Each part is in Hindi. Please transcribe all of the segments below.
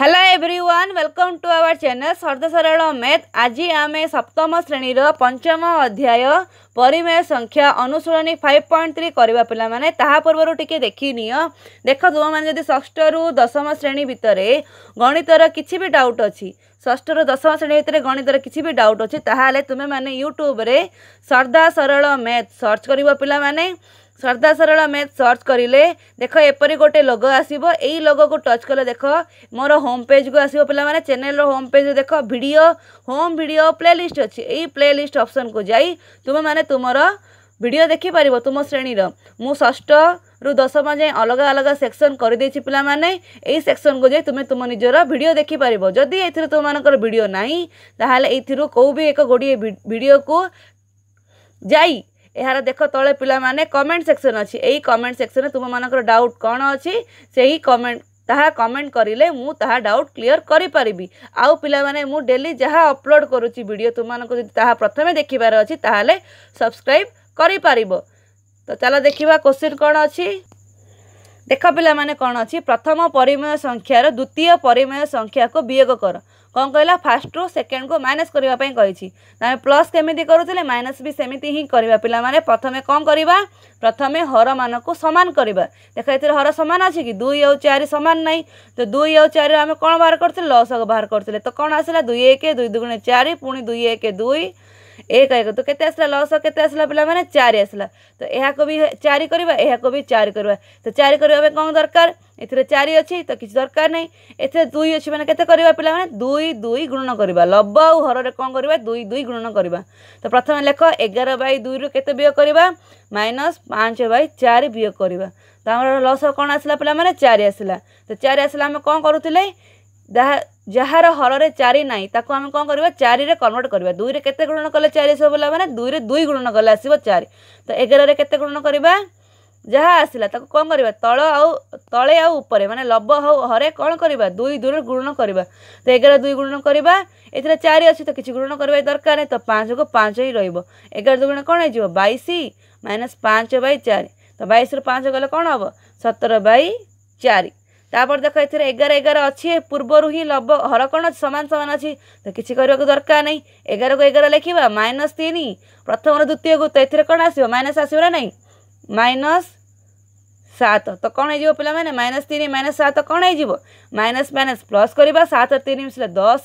hello everyone welcome to our channel ସର୍ଦ୍ଦ ସରଳ ମେଥ୍ ଆଜି ଆମେ ସପ୍ତମ ଶ୍ରେଣୀର ପଞ୍ଚମ ଅଧ୍ୟାୟ ପରିମେୟ ସଂଖ୍ୟା ଅନୁଶୀଳନୀ ଫାଇଭ୍ ପଏଣ୍ଟ ଥ୍ରୀ କରିବା ପିଲାମାନେ ତାହା ପୂର୍ବରୁ ଟିକେ ଦେଖିନିଅ ଦେଖ ତୁମମାନେ ଯଦି ଷଷ୍ଠରୁ ଦଶମ ଶ୍ରେଣୀ ଭିତରେ ଗଣିତର କିଛି ବି ଡାଉଟ୍ ଅଛି ଷଷ୍ଠରୁ ଦଶମ ଶ୍ରେଣୀ ଭିତରେ ଗଣିତର କିଛି ବି ଡାଉଟ୍ ଅଛି ତାହେଲେ ତୁମେମାନେ ୟୁଟ୍ୟୁବରେ ସର୍ଦ୍ଦା ସରଳ ମେଥ୍ ସର୍ଚ୍ଚ କରିବ ପିଲାମାନେ सर्दा सरल मैथ सर्च करें देख एपरी गोटे लग आस लग को टच कले देख मोर होम पेज को आसो पे चेल होम पेज देख भिड होम भिड प्ले लिस्ट अच्छे यही प्ले लिस्ट अप्सन को जी तुम मैंने तुम भिड देखिपार तुम श्रेणीर मुठ रु दशम जाए अलग अलग सेक्शन कर दे पाने सेक्शन को जाए तुम्हें तुम निजर भिड देखिपार जदि ए तुम मानक भिड ना तो कौ भी एक गोटे भिड को जी ଏହାର ଦେଖ ତଳେ ପିଲାମାନେ କମେଣ୍ଟ ସେକ୍ସନ୍ ଅଛି ଏଇ କମେଣ୍ଟ ସେକ୍ସନ୍ରେ ତୁମମାନଙ୍କର ଡାଉଟ୍ କ'ଣ ଅଛି ସେହି କମେଣ୍ଟ ତାହା କମେଣ୍ଟ କରିଲେ ମୁଁ ତାହା ଡାଉଟ୍ କ୍ଲିଅର୍ କରିପାରିବି ଆଉ ପିଲାମାନେ ମୁଁ ଡେଲି ଯାହା ଅପଲୋଡ଼ କରୁଛି ଭିଡ଼ିଓ ତୁମମାନଙ୍କୁ ଯଦି ତାହା ପ୍ରଥମେ ଦେଖିବାର ଅଛି ତାହେଲେ ସବସ୍କ୍ରାଇବ୍ କରିପାରିବ ତ ଚାଲ ଦେଖିବା କୋଶ୍ଚିନ୍ କ'ଣ ଅଛି ଦେଖ ପିଲାମାନେ କ'ଣ ଅଛି ପ୍ରଥମ ପରିମେୟ ସଂଖ୍ୟାର ଦ୍ୱିତୀୟ ପରିମେୟ ସଂଖ୍ୟାକୁ ବିୟୋଗ କର କ'ଣ କହିଲା ଫାର୍ଷ୍ଟରୁ ସେକେଣ୍ଡକୁ ମାଇନସ୍ କରିବା ପାଇଁ କହିଛି ତାହେଲେ ପ୍ଲସ୍ କେମିତି କରୁଥିଲେ ମାଇନସ୍ ବି ସେମିତି ହିଁ କରିବା ପିଲାମାନେ ପ୍ରଥମେ କ'ଣ କରିବା ପ୍ରଥମେ ହରମାନଙ୍କୁ ସମାନ କରିବା ଦେଖ ଏଥିରେ ହର ସମାନ ଅଛି କି ଦୁଇ ଆଉ ଚାରି ସମାନ ନାହିଁ ତ ଦୁଇ ଆଉ ଚାରିରୁ ଆମେ କ'ଣ ବାହାର କରିଥିଲେ ଲସକୁ ବାହାର କରିଥିଲେ ତ କ'ଣ ଆସିଲା ଦୁଇ ଏକ ଦୁଇ ଦୁଗୁଣେ ଚାରି ପୁଣି ଦୁଇ ଏକ ଦୁଇ এক ଏକ ତ କେତେ ଆସିଲା ଲସ୍ କେତେ ଆସିଲା ପିଲାମାନେ ଚାରି ଆସିଲା ତ ଏହାକୁ ବି ଚାରି କରିବା ଏହାକୁ ବି ଚାରି କରିବା ତ ଚାରି କରିବା ପାଇଁ କ'ଣ ଦରକାର ଏଥିରେ ଚାରି ଅଛି ତ କିଛି ଦରକାର ନାହିଁ ଏଥିରେ ଦୁଇ ଅଛି ମାନେ କେତେ କରିବା ପିଲାମାନେ ଦୁଇ ଦୁଇ ଗୁଣନ କରିବା ଲବ ଆଉ ହରରେ କ'ଣ କରିବା ଦୁଇ ଦୁଇ ଗୁଣନ କରିବା ତ ପ୍ରଥମେ ଲେଖ ଏଗାର ବାଇ ଦୁଇରୁ କେତେ ବିୟ କରିବା ମାଇନସ୍ ପାଞ୍ଚ ବାଇ ଚାରି ବିୟ କରିବା ତ ଆମର ଲସ୍ କ'ଣ ଆସିଲା ପିଲାମାନେ ଚାରି ଆସିଲା ତ ଚାରି ଆସିଲା ଆମେ କ'ଣ କରୁଥିଲେ ଯାହା ଯାହାର ହରରେ ଚାରି ନାହିଁ ତାକୁ ଆମେ କ'ଣ କରିବା ଚାରିରେ କନଭର୍ଟ କରିବା ଦୁଇରେ କେତେ ଗୁଣନ କଲେ ଚାରି ଆସିବ ବୋଲା ମାନେ ଦୁଇରେ ଦୁଇ ଗୁଣନ କଲେ ଆସିବ ଚାରି ତ ଏଗାରରେ କେତେ ଗୁଣନ କରିବା ଯାହା ଆସିଲା ତାକୁ କ'ଣ କରିବା ତଳ ଆଉ ତଳେ ଆଉ ଉପରେ ମାନେ ଲବ ଆଉ ହରେ କ'ଣ କରିବା ଦୁଇ ଦୁଇରେ ଗୁଣନ କରିବା ତ ଏଗାର ଦୁଇ ଗୁଣନ କରିବା ଏଥିରେ ଚାରି ଅଛି ତ କିଛି ଗୁଣନ କରିବା ଦରକାର ନାହିଁ ତ ପାଞ୍ଚକୁ ପାଞ୍ଚ ହିଁ ରହିବ ଏଗାର ଦୁଇ ଗୁଣ କ'ଣ ହେଇଯିବ ବାଇଶ ମାଇନସ୍ ପାଞ୍ଚ ବାଇ ଚାରି ତ ବାଇଶରୁ ପାଞ୍ଚ ଗଲେ କ'ଣ ହେବ ସତର ବାଇ ଚାରି ତାପରେ ଦେଖ ଏଥିରେ ଏଗାର ଏଗାର ଅଛି ପୂର୍ବରୁ ହିଁ ଲବ ହର କ'ଣ ଅଛି ସମାନ ସମାନ ଅଛି ତ କିଛି କରିବାକୁ ଦରକାର ନାହିଁ ଏଗାରକୁ ଏଗାର ଲେଖିବା ମାଇନସ୍ ତିନି ପ୍ରଥମର ଦ୍ୱିତୀୟକୁ ତ ଏଥିରେ କ'ଣ ଆସିବ ମାଇନସ୍ ଆସିବ ନା ନାହିଁ ମାଇନସ୍ ସାତ ତ କ'ଣ ହେଇଯିବ ପିଲାମାନେ ମାଇନସ୍ ତିନି ମାଇନସ୍ ସାତ କ'ଣ ହେଇଯିବ ମାଇନସ୍ ମାଇନସ୍ ପ୍ଲସ୍ କରିବା ସାତ ତିନି ମିଶିଲେ ଦଶ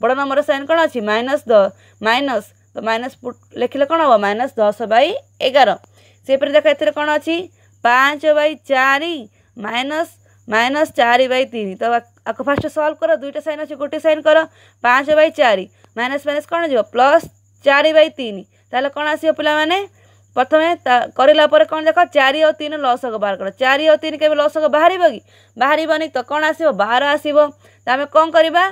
ବଡ଼ ନମ୍ବର ସାଇନ୍ କ'ଣ ଅଛି ମାଇନସ୍ ଦ ମାଇନସ୍ ତ ମାଇନସ୍ ଲେଖିଲେ କ'ଣ ହେବ ମାଇନସ୍ ଦଶ ବାଇ ଏଗାର ସେହିପରି ଦେଖ ଏଥିରେ କ'ଣ ଅଛି ପାଞ୍ଚ ବାଇ ଚାରି ମାଇନସ୍ মাইনাস চারি বাই তিন তো আকু ফার্স্ট সলভ কর দুইটা সাইন অছে গোটে সাইন কর পাঁচ বাই চারি মাইনাস মাইনাস কোণ যাব প্লস চারি বাই তিন তাহলে কোণ আসবে পিলা মানে প্রথমে করা পরে কোণ দেখ চারি আউ তিন লসক বাহার কর চারি আউ তিন কেবে লসক বাহারিব কি বাহারিবনি তো কোণ আসব বার আসব তো আমি কম করা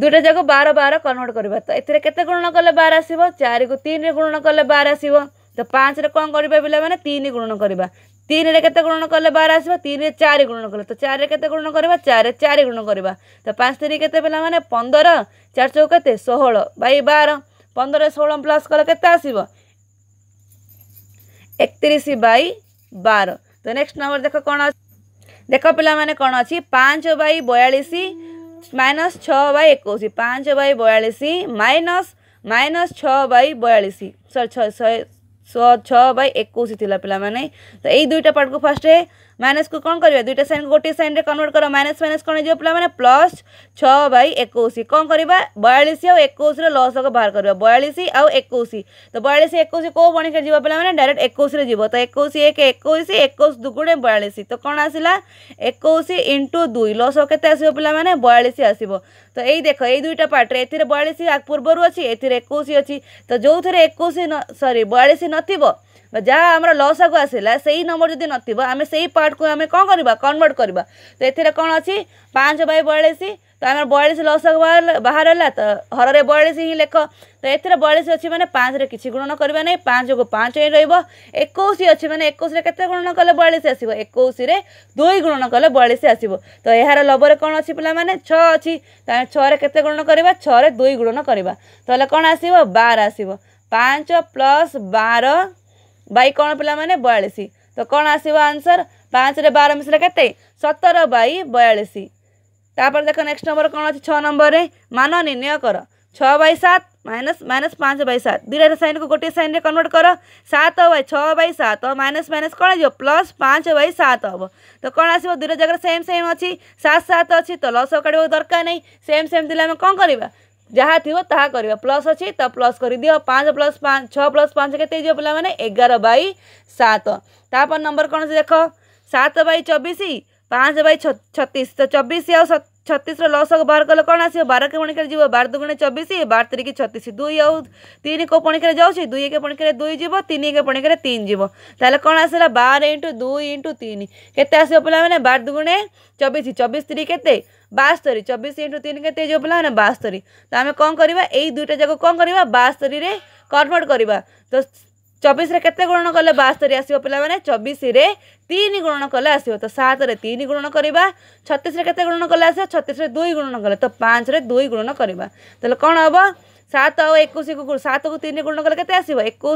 দুইটা যাক বার বার কনভর্ট করা তো এতে কেতে গুণ কলে বার আসব চারি কু তিন গুণ কলে বার আসব তো পাঁচরে কম করা পিলা মানে তিন গুণ করা তিনিরে କେତେ ଗୁଣନ କଲେ ବାର ଆସିବ ତିନିରେ ଚାରି ଗୁଣନ କଲେ ତ ଚାରିରେ କେତେ ଗୁଣନ କରିବା ଚାରିରେ ଚାରି ଗୁଣନ କରିବା ତ ପାଞ୍ଚ ତିନି କେତେ ପିଲାମାନେ ପନ୍ଦର ଚାରି ଚଉ କେତେ ଷୋହଳ ବାଇ ବାର ପନ୍ଦର ଷୋହଳ ପ୍ଲସ୍ କଲେ କେତେ ଆସିବ একত্রিশ বাই বার তো নেক্সট নম্বর দেখ কোণ দেখ পিলা মানে কোণ অছি পাঁচ বাই বয়াশ মাইনস ছ বাই একুশ পাঁচ বাই বয়াশ মাইনস মাইনস ছ বাই বয়াশ সরি સો છ બાય એકોસી થયેલા પેલા મને તો એ દુઈટા પાર્ટકો ફાસ્ટ মাইনসু কম করা দুইটা সাইন গোটি সাইন্রে কনভর্ট কর মাইনস মাইনস কম হয়ে পিলা মানে প্লস ছ বাই একুশ কম করা বয়াশ আকুশর লসক বাহার করা বয়াশ আকুশ তো বয়াশ একুশ কেউ বণিকে যাব পিলা মানে ডাইরেক্ট একুশে যাব তো একুশ এক একুশ একুশ দুগুণে বয়াশ তো কম আসলা একুশ ইন্টু দুই লস কেতে আসবে পিলা মানে বয়াশ আসব তো এই দেখ এই দুইটা পার্টরে এতে বয়াশ পূর্বর অছি এতে একুশ অছি তো যে একুশ সরি বয়াশ নথিব ଯାହା ଆମର ଲସ୍ ଆଗକୁ ଆସିଲା ସେଇ ନମ୍ବର ଯଦି ନଥିବ ଆମେ ସେଇ ପାର୍ଟକୁ ଆମେ କ'ଣ କରିବା କନଭର୍ଟ କରିବା ତ ଏଥିରେ କ'ଣ ଅଛି ପାଞ୍ଚ ବାଇ ବୟାଳିଶ ତ ଆମର ବୟାଳିଶ ଲସ୍ ଆଗ ବାହାରିଲା ତ ହରରେ ବୟାଳିଶ ହିଁ ଲେଖ ତ ଏଥିରେ ବୟାଳିଶ ଅଛି ମାନେ ପାଞ୍ଚରେ କିଛି ଗୁଣନ କରିବା ନାହିଁ ପାଞ୍ଚକୁ ପାଞ୍ଚ ହିଁ ରହିବ ଏକୋଇଶ ଅଛି ମାନେ ଏକୋଇଶରେ କେତେ ଗୁଣନ କଲେ ବୟାଳିଶ ଆସିବ ଏକୋଇଶରେ ଦୁଇ ଗୁଣନ କଲେ ବୟାଳିଶ ଆସିବ ତ ଏହାର ଲବରେ କ'ଣ ଅଛି ପିଲାମାନେ ଛଅ ଅଛି ତ ଆମେ ଛଅରେ କେତେ ଗୁଣନ କରିବା ଛଅରେ ଦୁଇ ଗୁଣନ କରିବା ତାହେଲେ କ'ଣ ଆସିବ ବାର ଆସିବ ପାଞ୍ଚ ପ୍ଲସ୍ ବାର बै कौन पा मैंने बयालीस तो कौन आसो आंसर पाँच रे बार मिसले के सतर बै बयालीस तापर देख नेक्स्ट नंबर कौन अच्छे छः नंबर में मान निर्णय कर छ बै सात माइनस माइनस पाँच बै सात दुटा सैन को गोटे सैन में कनवर्ट कर सत बै छ बै सात माइनस माइनस कौन आज प्लस पाँच बै सात हम तो कौन आस दुटा जगह सेम सेम अच्छी सात सात अच्छी तो लस कर दरकार नहीं सेम सेम दिल्ली आम कौन करवा जहाँ थी ता प्लस अच्छी तो प्लस कर दि पाँच प्लस छः प्लस पाँच के पाला एगार बै सात ताप नंबर कौन से देख सात बै चबीश पाँच बै छतीस तो चबीश आ छत्तीस लस बार कल कौन आस बार के पणिकार बार दुगुणे चबीश बार तारीख छतीस दुई आन को पणिकार जाऊँच दुई एक पणिकार दुई जी तीन एक पणिकार तीन जीव तेल कौन आसा बार इंटु दुई इंटु तीन के आस पे बार दुगुणे चबीश चबीस तीन के बास्तरी चबिश इन्टु तीन के जो पा बास्तरी तो आम कौन करवा दुईटा जाक कौन करवा बास्तरी में कनभर्ट करवा तो चबिश के गुणन कले बास्तरी आसो पाने चबिश तीन गुणन कले आसो तो सतने तीन गुणन करवा छतीस के गुणन कले आस छतीस दुई गुणन कले तो पाँच दुई गुणन करवा तो कौन हम सात आउ एक सात को तीन गुणन कले के आसो एक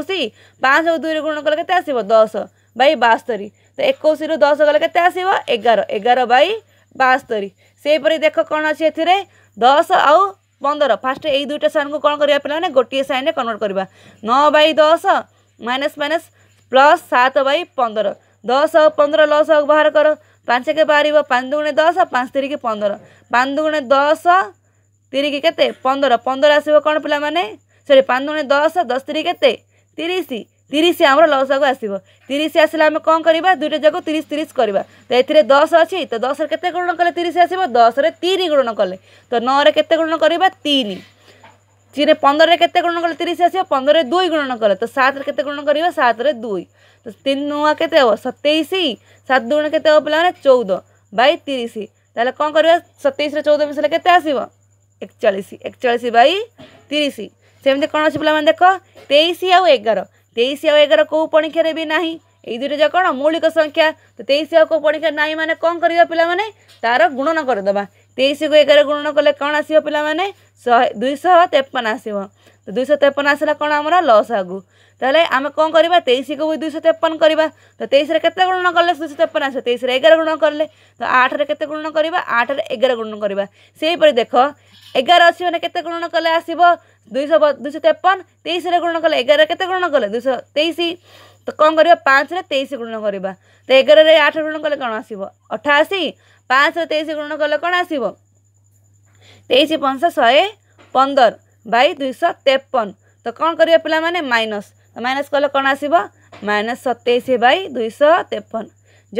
पाँच दुई गुणन कले के आसो दस बै बास्तरी तो एक दस गले के आसो एगार एगार बै बास्तरी त्यहीपरि देख क दस आउ 15 फास्ट ए दुईटा सानोको कन् गोटे सानो कन्भर्ट गरेको नस मनस म्लस सात बइ पन्ध्र दस आउ पन्ध्र ल पाँचके बाँद गुणे दस पाँच तिर पन्ध्र पाँदु दस तिरिक पन्ध्र पन्ध्र आस पानी सरी पाँदु दस दस तिरे तिरि তিরিশ আমার লসাগু আসব তিরিশ আসলে আমি কম করা দুইটা যাক তিরিশ তিরিশ করা তো এতে দশ অছি তো দশরে কেতে গুণ কলে তিরিশ আসব দশরে তিন গুণ কলে তো নরে কেতে গুণ করা তিন চিনে পনেরে কেতে গুণ কলে তিরিশ আসব পনেরে দুই গুণ কলে তো সাতরে কেতে গুণ করা সাতরে দুই তো তিন নূয়া কেতে হব সতেইশ সাত দুগুণ কেতে হব পিলামানে চৌদ বাই তিরিশ তাহলে কম করা সতেইশরে চৌদ মিশলে কেতে আসব একচাশ একচাশ বাই তিরিশ সেমি কম অনেক পিলা দেখ তেইশ আগার ତେଇଶ ଆଉ ଏଗାର କେଉଁ ପରୀକ୍ଷାରେ ବି ନାହିଁ ଏଇ ଦୁଇଟା କ'ଣ ମୌଳିକ ସଂଖ୍ୟା ତ ତେଇଶ ଆଉ କେଉଁ ପରୀକ୍ଷା ନାହିଁ ମାନେ କ'ଣ କରିବା ପିଲାମାନେ ତାର ଗୁଣନ କରିଦେବା ତେଇଶକୁ ଏଗାର ଗୁଣନ କଲେ କ'ଣ ଆସିବ ପିଲାମାନେ ଶହେ ଦୁଇଶହ ତେପନ ଆସିବ दुई सौ तेपन आसलास आगु तेइसको दुई सेपन तेइस र केत गुणन गर्ेपन आसार गुण कले त आठ गुणन कि आठ एघार गुणन गर्छ मैले केते गुणन कले आस दुईश तेपन तेइस र गुणन कले एघार गुणन कले दुई तेइस त कि पाँच तेइस गुणन त एघार रे आठ गुणन कले कन आस अठासी पाँच र तेइस गुणन कले कहाँ आस पन्स शर ବାଇ ଦୁଇଶହ ତେପନ ତ କ'ଣ କରିବା ପିଲାମାନେ ମାଇନସ୍ ତ ମାଇନସ୍ କଲେ କ'ଣ ଆସିବ ମାଇନସ୍ ସତେଇଶ ବାଇ ଦୁଇଶହ ତେପନ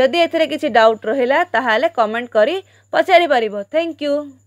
ଯଦି ଏଥିରେ କିଛି ଡାଉଟ୍ ରହିଲା ତାହେଲେ କମେଣ୍ଟ କରି ପଚାରିପାରିବ ଥ୍ୟାଙ୍କ ୟୁ